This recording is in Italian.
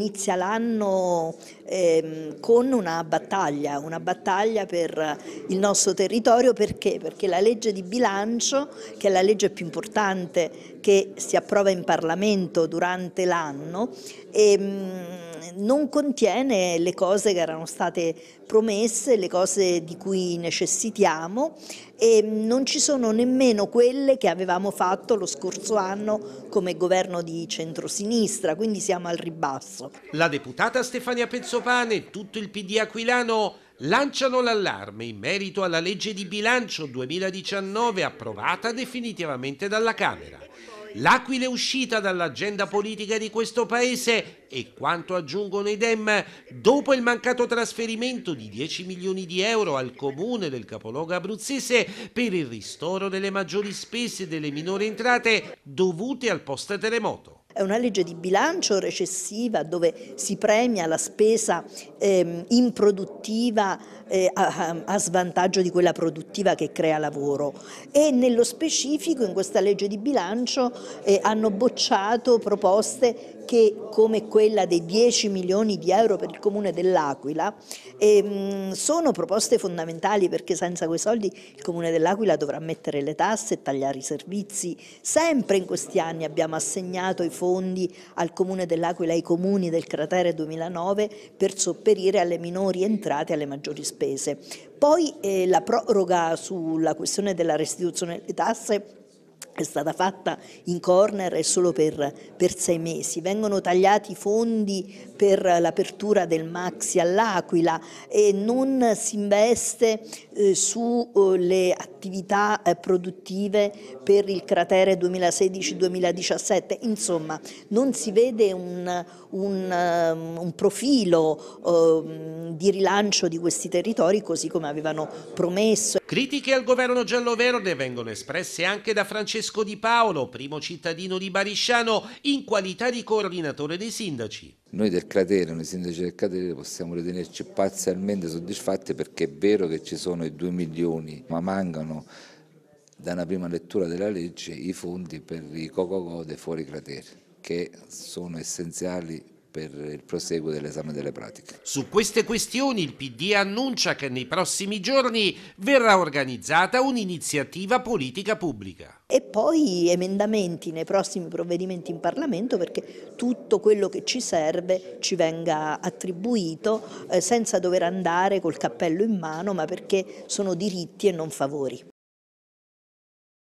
inizia l'anno eh, con una battaglia, una battaglia per il nostro territorio perché? Perché la legge di bilancio, che è la legge più importante che si approva in Parlamento durante l'anno, ehm, non contiene le cose che erano state promesse, le cose di cui necessitiamo e ehm, non ci sono nemmeno quelle che avevamo fatto lo scorso anno come governo di centrosinistra, quindi siamo al ribasso la deputata Stefania Pezzopane e tutto il PD aquilano lanciano l'allarme in merito alla legge di bilancio 2019 approvata definitivamente dalla Camera. L'Aquila è uscita dall'agenda politica di questo paese e quanto aggiungono i Dem, dopo il mancato trasferimento di 10 milioni di euro al comune del capoluogo abruzzese per il ristoro delle maggiori spese e delle minori entrate dovute al post terremoto è una legge di bilancio recessiva dove si premia la spesa eh, improduttiva eh, a, a, svantaggio di quella produttiva che crea lavoro e nello specifico in questa legge di bilancio eh, hanno bocciato proposte che come quella dei 10 milioni di euro per il comune dell'Aquila ehm, sono proposte fondamentali perché senza quei soldi il comune dell'Aquila dovrà mettere le tasse e tagliare i servizi. Sempre in questi anni abbiamo assegnato i fondi al comune dell'Aquila e ai comuni del cratere 2009 per sopperire alle minori entrate e alle maggiori spese. Poi eh, la proroga sulla questione della restituzione delle tasse è stata fatta in corner e solo per, per, sei mesi. Vengono tagliati i fondi per l'apertura del Maxi all'Aquila e non si investe eh, sulle eh, attività eh, produttive per il cratere 2016-2017. Insomma, non si vede un, un, um, un profilo um, di rilancio di questi territori così come avevano promesso. Critiche al governo giallo-verde vengono espresse anche da Francesco Francesco Di Paolo, primo cittadino di Barisciano, in qualità di coordinatore dei sindaci. Noi del cratere, noi sindaci del cratere possiamo ritenerci parzialmente soddisfatti perché è vero che ci sono i 2 milioni, ma mancano da una prima lettura della legge i fondi per i cococode fuori cratere, che sono essenziali per il proseguo dell'esame delle pratiche. Su queste questioni il PD annuncia che nei prossimi giorni verrà organizzata un'iniziativa politica pubblica. E poi emendamenti nei prossimi provvedimenti in Parlamento perché tutto quello che ci serve ci venga attribuito eh, senza dover andare col cappello in mano ma perché sono diritti e non favori.